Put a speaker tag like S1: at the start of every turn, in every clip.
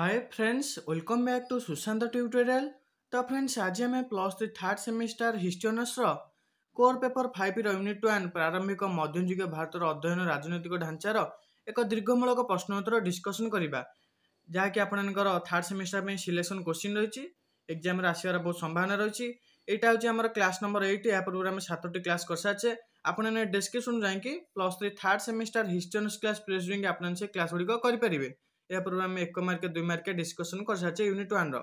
S1: high friends welcome back to Sushant tutorial তো friends আজ আমি plus three third semester history অনার্সর কোর পেপর ফাইভর ইউনিট ওয়ান প্রারম্ভিক মধ্যযুগীয় ভারতর অধ্যয়ন রাজনৈতিক ঢাঞ্চার ଏକ ଦୀର୍ଘମୂଳକ ପ୍ରଶ୍ନୋତ୍ତର ଡିସ୍କସନ୍ କରିବା ଯାହାକି ଆପଣଙ୍କର ଥାର୍ଡ଼ ସେମିଷ୍ଟାର ପାଇଁ ସିଲେକ୍ସନ୍ କୋଶ୍ଚିନ୍ ରହିଛି ଏକ୍ଜାମ୍ରେ ଆସିବାର ବହୁତ ସମ୍ଭାବନା ରହିଛି ଏଇଟା ହେଉଛି ଆମର କ୍ଲାସ୍ ନମ୍ବର ଏଇଟ୍ ଏହା ପୂର୍ବରୁ ଆମେ ସାତଟି କ୍ଲାସ୍ କରିସାରିଛେ ଆପଣମାନେ ଡେସ୍କ୍ରିପ୍ସନ୍ ଯାଇକି plus three third semester history honours class place ଯାଇକି ଆପଣମାନେ ସେ କ୍ଲାସ୍ ଗୁଡ଼ିକ କରିପାରିବେ ଏହା ପୂର୍ବରୁ ଆମେ ଏକ ମାର୍କେ ଦୁଇ ମାର୍କେ ଡିସ୍କସନ୍ କରିସାରିଛେ ୟୁନିଟ୍ ୱାନ୍ର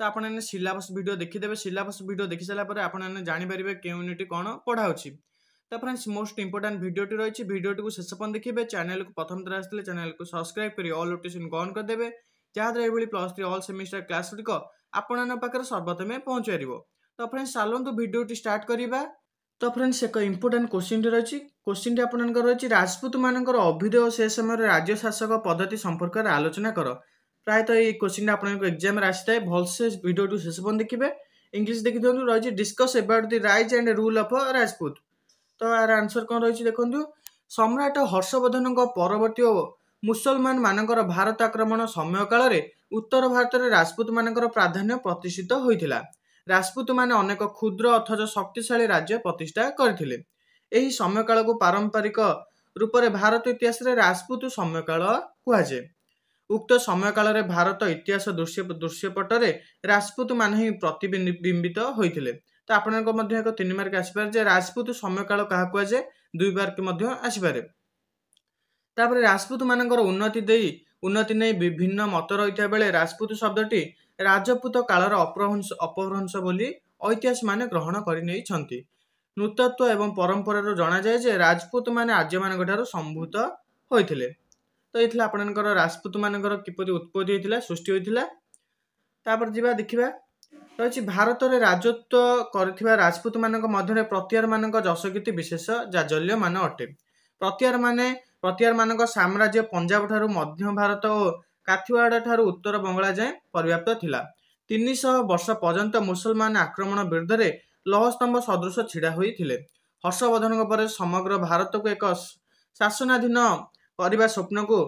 S1: ତ ଆପଣମାନେ ସିଲାବସ୍ ଭିଡ଼ିଓ ଦେଖିଦେବେ ସିଲାବସ୍ ଭିଡ଼ିଓ ଦେଖିସାରିଲା ପରେ ଆପଣମାନେ ଜାଣିପାରିବେ କେଉଁ ୟୁନିଟ୍ କ'ଣ ପଢ଼ାଉଛି ତ ଫ୍ରେଣ୍ଡସ୍ ମୋଷ୍ଟ ଇମ୍ପୋର୍ଟାଣ୍ଟ ଭିଡ଼ିଓଟି ରହିଛି ଭିଡ଼ିଓଟିକୁ ଶେଷ ପର୍ଯ୍ୟନ୍ତ ଦେଖିବେ ଚ୍ୟାନେଲକୁ ପ୍ରଥମ ଥର ଆସିଥିଲେ ଚ୍ୟାନେଲକୁ ସବସ୍କ୍ରାଇବ୍ କରି ଅଲ୍ ନୋଟିଫିକେସନ୍କୁ ଅନ୍ କରିଦେବେ ଯାହାଦ୍ୱାରା ଏଭଳି plus three all semester class ଗୁଡ଼ିକ ଆପଣମାନଙ୍କ ପାଖରେ ସର୍ବପ୍ରଥମେ ପହଞ୍ଚିପାରିବ ତ ଫ୍ରେଣ୍ଡସ୍ ଚାଲନ୍ତୁ ଭିଡ଼ିଓଟି ଷ୍ଟାର୍ଟ କରିବା ତ ଫ୍ରେଣ୍ଡସ୍ ଏକ ଇମ୍ପୋର୍ଟାଣ୍ଟ କୋଶ୍ଚିନ୍ଟି ରହିଛି କୋଶ୍ଚିନ୍ଟି ଆପଣଙ୍କର ରହିଛି ରାଜପୁତମାନଙ୍କର ଅଭିଧେୟ ସେ ସମୟରେ ରାଜ୍ୟ ଶାସକ ପଦ୍ଧତି ସମ୍ପର୍କରେ ଆଲୋଚନା କର ପ୍ରାୟତଃ ଏଇ କୋଶ୍ଚିନ୍ଟି ଆପଣଙ୍କ ଏକ୍ଜାମ୍ରେ ଆସିଥାଏ ଭଲସେ ଭିଡ଼ିଓଟି ଶେଷ ପର୍ଯ୍ୟନ୍ତ ଦେଖିବେ ଇଂଲିଶ ଦେଖିଦିଅନ୍ତୁ ରହିଛି discuss about the rise and rule of Rajput ତ ଏହାର ଆନ୍ସର୍ କ'ଣ ରହିଛି ଦେଖନ୍ତୁ ସମ୍ରାଟ ହର୍ଷବର୍ଦ୍ଧନଙ୍କ ପରବର୍ତ୍ତୀ ମୁସଲମାନମାନଙ୍କର ଭାରତ ଆକ୍ରମଣ ସମୟ କାଳରେ ଉତ୍ତର ଭାରତରେ ରାଜପୁତମାନଙ୍କର ପ୍ରାଧାନ୍ୟ ପ୍ରତିଷ୍ଠିତ ହୋଇଥିଲା ରାଜପୁତମାନେ ଅନେକ କ୍ଷୁଦ୍ର ଅଥଚ ଶକ୍ତିଶାଳୀ ରାଜ୍ୟ ପ୍ରତିଷ୍ଠା କରିଥିଲେ ଏହି ସମୟକାଳକୁ ପାରମ୍ପରିକ ରୂପରେ ଭାରତ ଇତିହାସରେ ରାଜପୁତ ସମୟକାଳ କୁହାଯାଏ ଉକ୍ତ ସମୟକାଳରେ ଭାରତ ଇତିହାସ ଦୃଶ୍ୟ ଦୃଶ୍ୟପଟରେ ରାଜପୁତମାନେ ହିଁ ପ୍ରତିବିମ୍ବିତ ହୋଇଥିଲେ ତ ଆପଣଙ୍କ ମଧ୍ୟ ଏକ ତିନି ମାର୍କ ଆସିପାରେ ଯେ ରାଜପୁତ ସମୟକାଳ କାହା କୁହାଯାଏ ଦୁଇ ମାର୍କ ମଧ୍ୟ ଆସିପାରେ ତାପରେ ରାଜପୁତମାନଙ୍କର ଉନ୍ନତି ଦେଇ ଉନ୍ନତି ନେଇ ବିଭିନ୍ନ ମତ ରହିଥିବା ବେଳେ ରାଜପୁତ ଶବ୍ଦଟି ରାଜପୁତ କାଳର ଅପଭ୍ରଂଶ ଅପଭ୍ରଂଶ ବୋଲି ଐତିହାସିକମାନେ ଗ୍ରହଣ କରିନେଇଛନ୍ତି ନୃତତ୍ୱ ଏବଂ ପରମ୍ପରାରୁ ଜଣାଯାଏ ଯେ ରାଜପୁତମାନେ ଆର୍ଯ୍ୟମାନଙ୍କଠାରୁ ସମ୍ଭୂତ ହୋଇଥିଲେ ତ ଏଇ ଥିଲା ଆପଣଙ୍କର ରାଜପୁତମାନଙ୍କର କିପରି ଉତ୍ପତ୍ତି ହୋଇଥିଲା ସୃଷ୍ଟି ହୋଇଥିଲା ତାପରେ ଯିବା ଦେଖିବା ରହିଛି ଭାରତରେ ରାଜତ୍ୱ କରିଥିବା ରାଜପୁତମାନଙ୍କ ମଧ୍ୟରେ ପ୍ରତ୍ୟାରମାନଙ୍କ ଯଶକୀର୍ତ୍ତି ବିଶେଷ ଜାଜଲ୍ୟମାନ ଅଟେ ପ୍ରତ୍ୟାରମାନେ ପ୍ରତ୍ୟାରମାନଙ୍କ ସାମ୍ରାଜ୍ୟ ପଞ୍ଜାବଠାରୁ ମଧ୍ୟ ଭାରତ ଓ କାଥିୱାଡ଼ା ଠାରୁ ଉତ୍ତର ବଙ୍ଗଳା ଯାଏଁ ପରିବ୍ୟାପ୍ତ ଥିଲା ତିନିଶହ ବର୍ଷ ପର୍ଯ୍ୟନ୍ତ ମୁସଲମାନ ଆକ୍ରମଣ ବିରୁଦ୍ଧରେ ଲୌହସ୍ତମ୍ଭ ସଦୃଶ ଛିଡ଼ା ହୋଇଥିଲେ ହର୍ଷବର୍ଦ୍ଧନଙ୍କ ପରେ ସମଗ୍ର ଭାରତକୁ ଏକ ଶାସନାଧୀନ କରିବା ସ୍ୱପ୍ନକୁ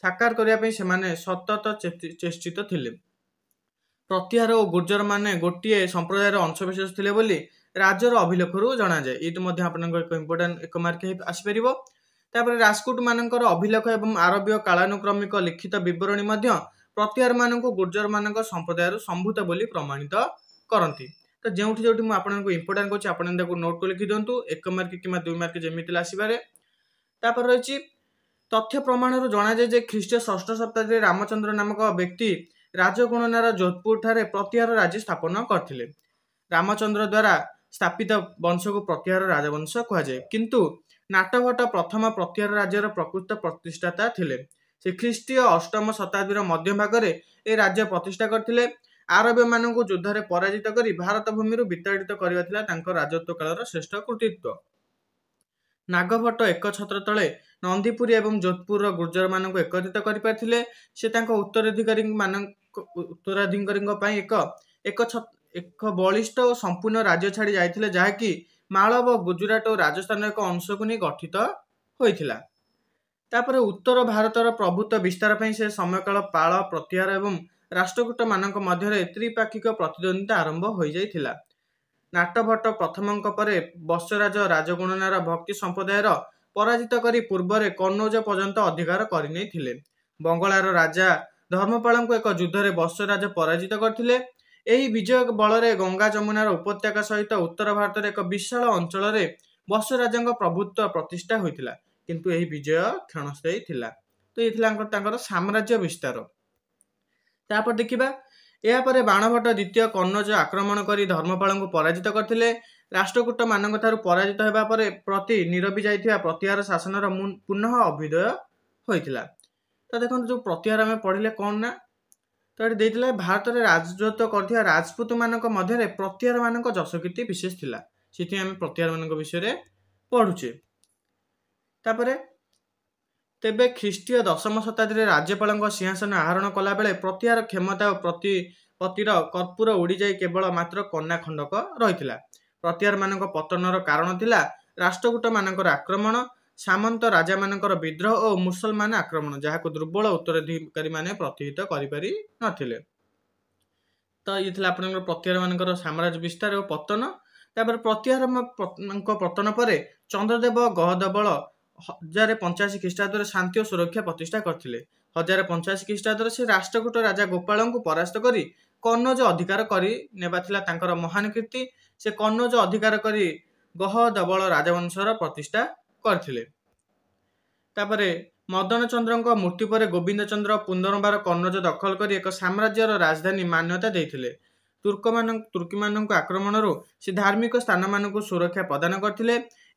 S1: ସାକାର କରିବା ପାଇଁ ସେମାନେ ସତତ ଚେଷ୍ଟିତ ଥିଲେ ପ୍ରତିହାର ଓ ଗୁର୍ଜରମାନେ ଗୋଟିଏ ସମ୍ପ୍ରଦାୟର ଅଂଶବିଶେଷ ଥିଲେ ବୋଲି ରାଜ୍ୟର ଅଭିଲେଖରୁ ଜଣାଯାଏ ଏଇଟି ମଧ୍ୟ ଆପଣଙ୍କ ଏକ ଇମ୍ପୋର୍ଟାଣ୍ଟ ଏକ ମାର୍କ ଆସିପାରିବ ତାପରେ ରାଜକୋଟ ମାନଙ୍କର ଅଭିଲେଖ ଏବଂ ଆରବୀୟ କାଳାନୁକ୍ରମିକ ଲିଖିତ ବିବରଣୀ ମଧ୍ୟ ପ୍ରତିହାର ମାନଙ୍କୁ ଗୁର୍ଜର ମାନଙ୍କ ସମ୍ପ୍ରଦାୟରୁ ସମ୍ଭୂତ ବୋଲି ପ୍ରମାଣିତ କରନ୍ତି ତ ଯେଉଁଠି ଯେଉଁଠି ମୁଁ ଆପଣଙ୍କୁ ଇମ୍ପୋର୍ଟାଣ୍ଟ କହୁଛି ଆପଣ ତାକୁ ନୋଟ୍କୁ ଲେଖି ଦିଅନ୍ତୁ ଏକ ମାର୍କ କିମ୍ବା ଦୁଇ ମାର୍କ ଯେମିତି ଆସିବାରେ ତାପରେ ରହିଛି ତଥ୍ୟ ପ୍ରମାଣରୁ ଜଣାଯାଏ ଯେ ଖ୍ରୀଷ୍ଟ ଷଷ୍ଠ ଶତାବ୍ଦୀରେ ରାମଚନ୍ଦ୍ର ନାମକ ବ୍ୟକ୍ତି ରାଜଗୁଣନାର ଯୋଧପୁରଠାରେ ପ୍ରତିହାର ରାଜ୍ୟ ସ୍ଥାପନ କରିଥିଲେ ରାମଚନ୍ଦ୍ର ଦ୍ୱାରା ସ୍ଥାପିତ ବଂଶକୁ ପ୍ରତିହାର ରାଜବଂଶ କୁହାଯାଏ କିନ୍ତୁ ନାଟଭଟ ପ୍ରଥମ ପ୍ରତ୍ୟହାର ରାଜ୍ୟର ପ୍ରକୃତ ପ୍ରତିଷ୍ଠାତା ଥିଲେ ସେ ଖ୍ରୀଷ୍ଟୀୟ ଅଷ୍ଟମ ଶତାବ୍ଦୀର ମଧ୍ୟଭାଗରେ ଏ ରାଜ୍ୟ ପ୍ରତିଷ୍ଠା କରିଥିଲେ ଆରବ୍ୟମାନଙ୍କୁ ଯୁଦ୍ଧରେ ପରାଜିତ କରି ଭାରତ ଭୂମିରୁ ବିତାଡ଼ିତ କରିବା ଥିଲା ତାଙ୍କ ରାଜତ୍ୱ କାଳର ଶ୍ରେଷ୍ଠ କୃତିତ୍ୱ ନାଗଭଟ୍ଟ ଏକ ଛତ୍ର ତଳେ ନନ୍ଦୀପୁରୀ ଏବଂ ଯୋଧପୁରର ଗୁର୍ଜରମାନଙ୍କୁ ଏକତ୍ରିତ କରିପାରିଥିଲେ ସେ ତାଙ୍କ ଉତ୍ତରାଧିକାରୀ ମାନଙ୍କ ଉତ୍ତରାଧିକାରୀଙ୍କ ପାଇଁ ଏକ ଏକ ଛ ଏକ ବଳିଷ୍ଠ ଓ ସମ୍ପୂର୍ଣ୍ଣ ରାଜ୍ୟ ଛାଡ଼ି ଯାଇଥିଲେ ଯାହାକି ମାଳବ ଗୁଜୁରାଟ ଓ ରାଜସ୍ଥାନର ଏକ ଅଂଶକୁ ନେଇ ଗଠିତ ହୋଇଥିଲା ତାପରେ ଉତ୍ତର ଭାରତର ପ୍ରଭୁତ୍ୱ ବିସ୍ତାର ପାଇଁ ସେ ସମୟକାଳ ପାଳ ପ୍ରତିହାର ଏବଂ ରାଷ୍ଟ୍ରକୂଟମାନଙ୍କ ମଧ୍ୟରେ ତ୍ରିପାକ୍ଷିକ ପ୍ରତିଦ୍ୱନ୍ଦ୍ୱିତା ଆରମ୍ଭ ହୋଇଯାଇଥିଲା ନାଟଭଟ୍ଟ ପ୍ରଥମଙ୍କ ପରେ ବତ୍ସରାଜ ରାଜଗୁଣନାର ଭକ୍ତି ସମ୍ପ୍ରଦାୟର ପରାଜିତ କରି ପୂର୍ବରେ କନୌଜ ପର୍ଯ୍ୟନ୍ତ ଅଧିକାର କରି ନେଇଥିଲେ ବଙ୍ଗଳାର ରାଜା ଧର୍ମପାଳଙ୍କୁ ଏକ ଯୁଦ୍ଧରେ ବତ୍ସରାଜ ପରାଜିତ କରିଥିଲେ ଏହି ବିଜୟ ବଳରେ ଗଙ୍ଗା ଯମୁନାର ଉପତ୍ୟକା ସହିତ ଉତ୍ତର ଭାରତର ଏକ ବିଶାଳ ଅଞ୍ଚଳରେ ବସୁରାଜାଙ୍କ ପ୍ରଭୁତ୍ୱ ପ୍ରତିଷ୍ଠା ହୋଇଥିଲା କିନ୍ତୁ ଏହି ବିଜୟ କ୍ଷଣସ୍ଥାୟୀ ଥିଲା ତ ଏ ଥିଲା ତାଙ୍କର ସାମ୍ରାଜ୍ୟ ବିସ୍ତାର ତାପରେ ଦେଖିବା ଏହାପରେ ବାଣଭଟ୍ଟ ଦ୍ୱିତୀୟ କନୌଜ ଆକ୍ରମଣ କରି ଧର୍ମପାଳଙ୍କୁ ପରାଜିତ କରିଥିଲେ ରାଷ୍ଟ୍ରକୂଟ ମାନଙ୍କ ଠାରୁ ପରାଜିତ ହେବା ପରେ ପ୍ରତି ନିରବି ଯାଇଥିବା ପ୍ରତିହାର ଶାସନର ପୁନଃ ଅଭିଦୟ ହୋଇଥିଲା ତ ଦେଖନ୍ତୁ ଯେଉଁ ପ୍ରତିହାର ଆମେ ପଢ଼ିଲେ କ'ଣ ନା ତଟି ଦେଇଥିଲା ଭାରତରେ ରାଜତ୍ୱ କରିଥିବା ରାଜପୁତମାନଙ୍କ ମଧ୍ୟରେ ପ୍ରତ୍ୟାରମାନଙ୍କ ଯଶକୀର୍ତ୍ତି ବିଶେଷ ଥିଲା ସେଥିପାଇଁ ଆମେ ପ୍ରତ୍ୟାରମାନଙ୍କ ବିଷୟରେ ପଢ଼ୁଛେ ତାପରେ ତେବେ ଖ୍ରୀଷ୍ଟୀୟ ଦଶମ ଶତାବ୍ଦୀରେ ରାଜ୍ୟପାଳଙ୍କ ସିଂହାସନ ଆହରଣ କଲାବେଳେ ପ୍ରତ୍ୟାର କ୍ଷମତା ଓ ପ୍ରତିପତିର କର୍ପୂର ଉଡ଼ିଯାଇ କେବଳ ମାତ୍ର କନା ଖଣ୍ଡକ ରହିଥିଲା ପ୍ରତ୍ୟାରମାନଙ୍କ ପତନର କାରଣ ଥିଲା ରାଷ୍ଟ୍ରକୂଟମାନଙ୍କର ଆକ୍ରମଣ ସାମନ୍ତ ରାଜାମାନଙ୍କର ବିଦ୍ରୋହ ଓ ମୁସଲମାନ ଆକ୍ରମଣ ଯାହାକୁ ଦୁର୍ବଳ ଉତ୍ତରାଧିକାରୀ ମାନେ ପ୍ରତିହିତ କରିପାରି ନଥିଲେ ତ ଇଏ ଥିଲା ଆପଣଙ୍କର ପ୍ରତ୍ୟାହାରମାନଙ୍କର ସାମ୍ରାଜ୍ୟ ବିସ୍ତାର ଓ ପତନ ତାପରେ ପ୍ରତ୍ୟାହାରଙ୍କ ପତନ ପରେ ଚନ୍ଦ୍ରଦେବ ଗହଦବଳ ହଜାର ପଞ୍ଚାଅଶୀ ଖ୍ରୀଷ୍ଟାବ୍ଦରେ ଶାନ୍ତି ଓ ସୁରକ୍ଷା ପ୍ରତିଷ୍ଠା କରିଥିଲେ ହଜାର ପଞ୍ଚାଅଶୀ ଖ୍ରୀଷ୍ଟାବ୍ଦରେ ସେ ରାଷ୍ଟ୍ରକୂଟ ରାଜା ଗୋପାଳଙ୍କୁ ପରାସ୍ତ କରି କନୌଜ ଅଧିକାର କରି ନେବା ଥିଲା ତାଙ୍କର ମହାନ କୀର୍ତ୍ତି ସେ କନୌଜ ଅଧିକାର କରି ଗହଦବଳ ରାଜବଂଶର ପ୍ରତିଷ୍ଠା କରିଥିଲେ ତାପରେ ମଦନ ଚନ୍ଦ୍ରଙ୍କ ମୃତ୍ୟୁ ପରେ ଗୋବିନ୍ଦ ଚନ୍ଦ୍ର ପୁନର୍ବାର କନୌଜ ଦଖଲ କରି ଏକ ସାମ୍ରାଜ୍ୟର ରାଜଧାନୀ ମାନ୍ୟତା ଦେଇଥିଲେ ତୁର୍କମାନ ତୁର୍କୀମାନଙ୍କ ଆକ୍ରମଣରୁ ସେ ଧାର୍ମିକ ସ୍ଥାନମାନଙ୍କୁ ସୁରକ୍ଷା ପ୍ରଦାନ କରିଥିଲେ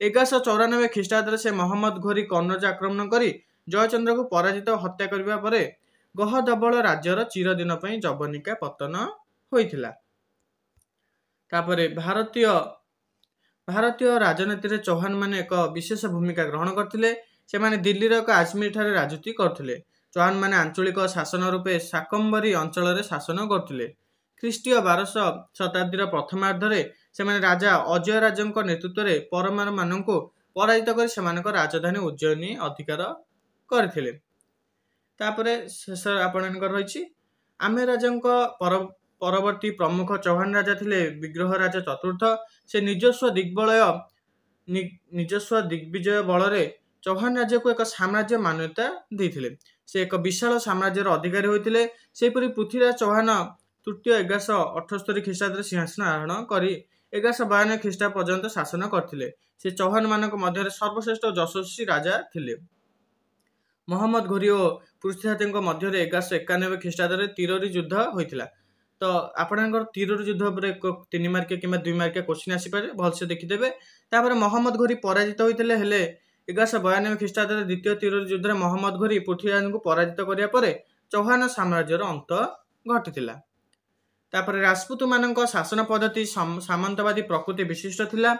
S1: ଏଗାରଶହ ଚଉରାନବେ ଖ୍ରୀଷ୍ଟାବ୍ଦରେ ସେ ମହମ୍ମଦ ଘୋରି କନୌଜ ଆକ୍ରମଣ କରି ଜୟଚନ୍ଦ୍ରଙ୍କୁ ପରାଜିତ ହତ୍ୟା କରିବା ପରେ ଗହଦବଳ ରାଜ୍ୟର ଚିରଦିନ ପାଇଁ ଯବନିକା ପତନ ହୋଇଥିଲା ତାପରେ ଭାରତୀୟ ଭାରତୀୟ ରାଜନୀତିରେ ଚୌହାନମାନେ ଏକ ବିଶେଷ ଭୂମିକା ଗ୍ରହଣ କରିଥିଲେ ସେମାନେ ଦିଲ୍ଲୀର ଏକ କାଶ୍ମୀରଠାରେ ରାଜୁତି କରୁଥିଲେ ଚୌହାନମାନେ ଆଞ୍ଚଳିକ ଶାସନ ରୂପେ ସାକମ୍ବରୀ ଅଞ୍ଚଳରେ ଶାସନ କରୁଥିଲେ ଖ୍ରୀଷ୍ଟୀୟ ବାରଶହ ଶତାବ୍ଦୀର ପ୍ରଥମାର୍ଦ୍ଧରେ ସେମାନେ ରାଜା ଅଜୟ ରାଜାଙ୍କ ନେତୃତ୍ୱରେ ମାନଙ୍କୁ ପରାଜିତ କରି ସେମାନଙ୍କ ରାଜଧାନୀ ଉଜ୍ଜୟିନୀ ଅଧିକାର କରିଥିଲେ ତାପରେ ଶେଷ ଆପଣଙ୍କର ରହିଛି ଆମେ ରାଜାଙ୍କ ପର ପରବର୍ତ୍ତୀ ପ୍ରମୁଖ ଚୌହାନ ରାଜା ଥିଲେ ବିଗ୍ରହ ରାଜା ଚତୁର୍ଥ ସେ ନିଜସ୍ୱ ଦିଗ୍ବଳୟ ନିଜସ୍ୱ ଦିଗ୍ବିଜୟ ବଳରେ ଚୌହାନ ରାଜ୍ୟକୁ ଏକ ସାମ୍ରାଜ୍ୟ ମାନ୍ୟତା ଦେଇଥିଲେ ସେ ଏକ ବିଶାଳ ସାମ୍ରାଜ୍ୟର ଅଧିକାରୀ ହୋଇଥିଲେ ସେହିପରି ପୃଥ୍ୱୀରାଜ ଚୌହାନ ତୃତୀୟ ଏଗାରଶହ ଅଠସ୍ତରି ଖ୍ରୀଷ୍ଟାବ୍ଦରେ ସିଂହାସନ ଆରୋହଣ କରି ଏଗାରଶହ ବୟାନବେ ଖ୍ରୀଷ୍ଟାବ୍ଦ ପର୍ଯ୍ୟନ୍ତ ଶାସନ କରିଥିଲେ ସେ ଚୌହାନମାନଙ୍କ ମଧ୍ୟରେ ସର୍ବଶ୍ରେଷ୍ଠ ଯଶସ୍ୱୀ ରାଜା ଥିଲେ ମହମ୍ମଦ ଘୋରି ଓ ପୃଥ୍ୱୀରାଜଙ୍କ ମଧ୍ୟରେ ଏଗାରଶହ ଏକାନବେ ଖ୍ରୀଷ୍ଟାବ୍ଦରେ ତିରୋରି ଯୁଦ୍ଧ ହୋଇଥିଲା ତ ଆପଣଙ୍କର ତିରୋର ଯୁଦ୍ଧ ଉପରେ ତିନି ମାର୍କିଆ କିମ୍ବା ଦୁଇ ମାର୍କିଆ କୋଶ୍ଚିନ୍ ଆସିପାରେ ଭଲସେ ଦେଖିଦେବେ ତାପରେ ମହମ୍ମଦ ଘୋରି ପରାଜିତ ହୋଇଥିଲେ ହେଲେ ଏଗାରଶହ ବୟାନବେ ଖ୍ରୀଷ୍ଟାବ୍ଦରେ ଦ୍ୱିତୀୟ ତିରୋର ଯୁଦ୍ଧରେ ମହମ୍ମଦ ଘୋରି ପୃଥ୍ୱୀରାଜଙ୍କୁ ପରାଜିତ କରିବା ପରେ ଚୌହାନ ସାମ୍ରାଜ୍ୟର ଅନ୍ତ ଘଟିଥିଲା ତାପରେ ରାଜପୁତମାନଙ୍କ ଶାସନ ପଦ୍ଧତି ସାମନ୍ତବାଦୀ ପ୍ରକୃତି ବିଶିଷ୍ଟ ଥିଲା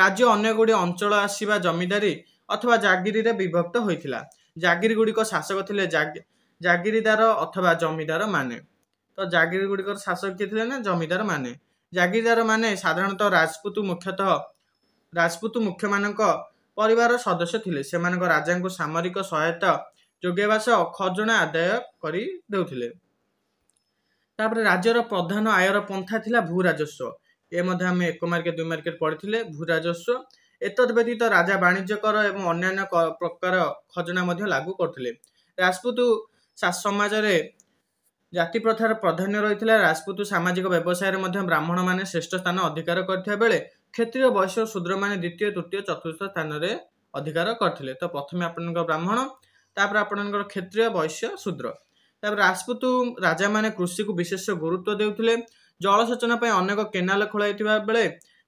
S1: ରାଜ୍ୟ ଅନ୍ୟ ଗୁଡ଼ିଏ ଅଞ୍ଚଳ ଆସିବା ଜମିଦାରୀ ଅଥବା ଜାଗିରିରେ ବିଭକ୍ତ ହୋଇଥିଲା ଜାଗିରିଗୁଡ଼ିକ ଶାସକ ଥିଲେ ଜାଗିରିଦାର ଅଥବା ଜମିଦାର ମାନେ ତ ଜାଗିର ଗୁଡ଼ିକର ଶାସକ କିଏ ଥିଲେ ନା ଜମିଦାର ମାନେ ଜାଗିରଦାର ମାନେ ସାଧାରଣତଃ ରାଜପୁତ ମୁଖ୍ୟତଃ ରାଜପୁତ ମୁଖ୍ୟମାନଙ୍କ ପରିବାରର ସଦସ୍ୟ ଥିଲେ ସେମାନଙ୍କ ରାଜାଙ୍କୁ ସାମରିକ ସହାୟତା ଯୋଗାଇବା ସହ ଖଜଣା ଆଦାୟ କରି ଦେଉଥିଲେ ତାପରେ ରାଜ୍ୟର ପ୍ରଧାନ ଆୟର ପନ୍ଥା ଥିଲା ଭୂ ରାଜସ୍ୱ ଏ ମଧ୍ୟ ଆମେ ଏକ ମାର୍କେଟ ଦୁଇ ମାର୍କେଟ ପଢ଼ିଥିଲେ ଭୂ ରାଜସ୍ୱ ଏତଦ୍ ବ୍ୟତୀତ ରାଜା ବାଣିଜ୍ୟ କର ଏବଂ ଅନ୍ୟାନ୍ୟ ପ୍ରକାର ଖଜଣା ମଧ୍ୟ ଲାଗୁ କରୁଥିଲେ ରାଜପୁତ ସମାଜରେ ଜାତି ପ୍ରଥାର ପ୍ରାଧାନ୍ୟ ରହିଥିଲା ରାଜପୁତ ସାମାଜିକ ବ୍ୟବସାୟରେ ମଧ୍ୟ ବ୍ରାହ୍ମଣମାନେ ଶ୍ରେଷ୍ଠ ସ୍ଥାନ ଅଧିକାର କରିଥିବା ବେଳେ କ୍ଷେତ୍ରୀୟ ବୈଶ୍ୟ ଶୂଦ୍ରମାନେ ଦ୍ୱିତୀୟ ତୃତୀୟ ଚତୁର୍ଥ ସ୍ଥାନରେ ଅଧିକାର କରିଥିଲେ ତ ପ୍ରଥମେ ଆପଣଙ୍କ ବ୍ରାହ୍ମଣ ତାପରେ ଆପଣଙ୍କର କ୍ଷେତ୍ରୀୟ ବୈଶ୍ୟ ଶୂଦ୍ର ତାପରେ ରାଜପୁତ ରାଜାମାନେ କୃଷିକୁ ବିଶେଷ ଗୁରୁତ୍ୱ ଦେଉଥିଲେ ଜଳସେଚନ ପାଇଁ ଅନେକ କେନାଲ ଖୋଳାଇଥିବା ବେଳେ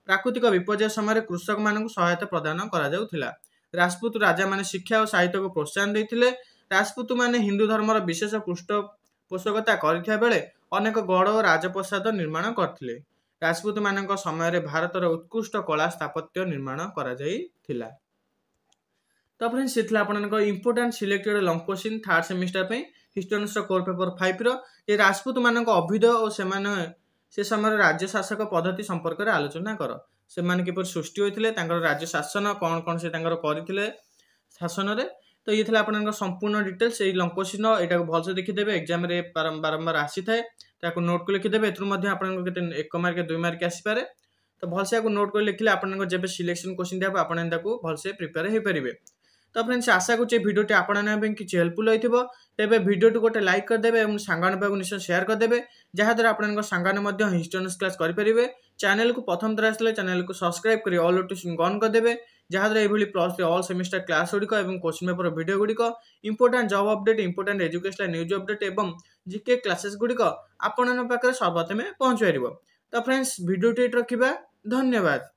S1: ପ୍ରାକୃତିକ ବିପର୍ଯ୍ୟୟ ସମୟରେ କୃଷକମାନଙ୍କୁ ସହାୟତା ପ୍ରଦାନ କରାଯାଉଥିଲା ରାଜପୁତ ରାଜାମାନେ ଶିକ୍ଷା ଓ ସାହିତ୍ୟକୁ ପ୍ରୋତ୍ସାହନ ଦେଇଥିଲେ ରାଜପୁତମାନେ ହିନ୍ଦୁ ଧର୍ମର ବିଶେଷ ପୃଷ୍ଠ ପୋଷକତା କରିଥିବା ବେଳେ ଅନେକ ଗଡ଼ ଓ ରାଜପ୍ରସାଦ ନିର୍ମାଣ କରିଥିଲେ ରାଜପୁତମାନଙ୍କ ସମୟରେ ଭାରତର ଉତ୍କୃଷ୍ଟ କଳା ସ୍ଥାପତ୍ୟ ନିର୍ମାଣ କରାଯାଇଥିଲା ତ ଫ୍ରେଣ୍ଡ ସେ ଥିଲା ଆପଣଙ୍କ important selected long question third semester ପାଇଁ ହିଷ୍ଟୋନିଷ୍ଟ କୋର୍ ପେପର୍ ଫାଇଭ୍ର ଏ ରାଜପୁତମାନଙ୍କ ଅଭିଧ ଓ ସେମାନେ ସେ ସମୟରେ ରାଜ୍ୟ ଶାସକ ପଦ୍ଧତି ସମ୍ପର୍କରେ ଆଲୋଚନା କର ସେମାନେ କିପରି ସୃଷ୍ଟି ହୋଇଥିଲେ ତାଙ୍କର ରାଜ୍ୟ ଶାସନ କ'ଣ କ'ଣ ସେ ତାଙ୍କର କରିଥିଲେ ଶାସନରେ ତ ଇଏ ଥିଲା ଆପଣଙ୍କ ସମ୍ପୂର୍ଣ୍ଣ ଡିଟେଲ୍ସ ଏଇ ଲଙ୍କୋସିନ ଏଇଟାକୁ ଭଲସେ ଦେଖିଦେବେ ଏକ୍ଜାମ୍ରେ ବାରମ୍ବାର ଆସିଥାଏ ତାକୁ ନୋଟ୍କୁ ଲେଖିଦେବେ ଏଥିରୁ ମଧ୍ୟ ଆପଣଙ୍କ କେତେ ଏକ ମାର୍କ ଦୁଇ ମାର୍କ ଆସିପାରେ ତ ଭଲସେ ଆକୁ ନୋଟ୍ କରି ଲେଖିଲେ ଆପଣଙ୍କ ଯେବେ ସିଲେକ୍ସନ୍ କୋଶ୍ଚିନ୍ ଦିଆହେବ ଆପଣ ତାକୁ ଭଲସେ ପ୍ରିପେୟାର ହୋଇପାରିବେ ତ ଫ୍ରେଣ୍ଡସ୍ ଆଶା କରୁଛି ଭିଡ଼ିଓଟି ଆପଣମାନଙ୍କ ପାଇଁ କିଛି ହେଲ୍ପଫୁଲ୍ ହୋଇଥିବ ତେବେ ଭିଡ଼ିଓଟି ଗୋଟେ ଲାଇକ୍ କରିଦେବେ ଏବଂ ସାଙ୍ଗମାନଙ୍କ ପାଖକୁ ନିଶ୍ଚୟ ସେୟାର କରିଦେବେ ଯାହାଦ୍ୱାରା ଆପଣଙ୍କ ସାଙ୍ଗମାନେ ମଧ୍ୟ ହିଷ୍ଟୋନସ୍ କ୍ଲାସ୍ କରିପାରିବେ ଚ୍ୟାନେଲ୍କୁ ପ୍ରଥମ ଥର ଆସିଲେ ଚ୍ୟାନେଲ୍କୁ ସବସ୍କ୍ରାଇବ୍ କରି ଅଲ୍ ନୋଟିଫିକେସନ୍ ଅନ୍ କରିଦେବେ ଯାହାଦ୍ୱାରା ଏଭଳି plus three all semester class ଗୁଡ଼ିକ ଏବଂ କୋଶ୍ଚିନ୍ ପେପର ଭିଡ଼ିଓ ଗୁଡ଼ିକ important job update important educational news update ଏବଂ ଜିକେ କ୍ଲାସେସ୍ ଗୁଡ଼ିକ ଆପଣଙ୍କ ପାଖରେ ସର୍ବପ୍ରଥମେ ପହଞ୍ଚିପାରିବ ତ ଫ୍ରେଣ୍ଡସ୍ ଭିଡ଼ିଓଟି ରଖିବା ଧନ୍ୟବାଦ